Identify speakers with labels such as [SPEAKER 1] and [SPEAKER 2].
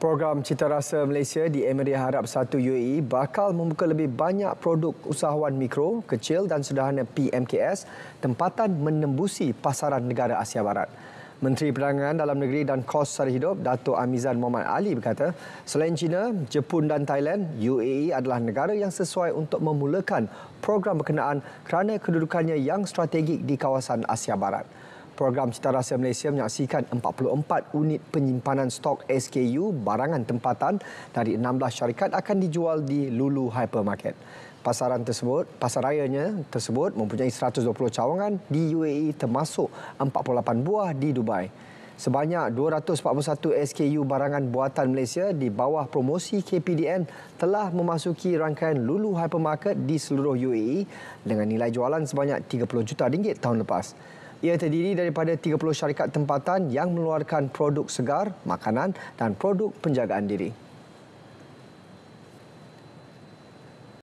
[SPEAKER 1] Program Cita Rasa Malaysia di Emirat Arab 1 UAE bakal membuka lebih banyak produk usahawan mikro, kecil dan sederhana PMKS tempatan menembusi pasaran negara Asia Barat. Menteri Perdagangan Dalam Negeri dan Kos Sara Hidup, Dato' Amizan Muhammad Ali berkata, selain China, Jepun dan Thailand, UAE adalah negara yang sesuai untuk memulakan program berkenaan kerana kedudukannya yang strategik di kawasan Asia Barat program Cita Rasa Malaysia menyaksikan 44 unit penyimpanan stok SKU barangan tempatan dari 16 syarikat akan dijual di Lulu Hypermarket. Pasaran tersebut, pasarayanya tersebut mempunyai 120 cawangan di UAE termasuk 48 buah di Dubai. Sebanyak 241 SKU barangan buatan Malaysia di bawah promosi KPDN telah memasuki rangkaian Lulu Hypermarket di seluruh UAE dengan nilai jualan sebanyak 30 juta ringgit tahun lepas. Ia terdiri daripada 30 syarikat tempatan yang meluarkan produk segar, makanan dan produk penjagaan diri.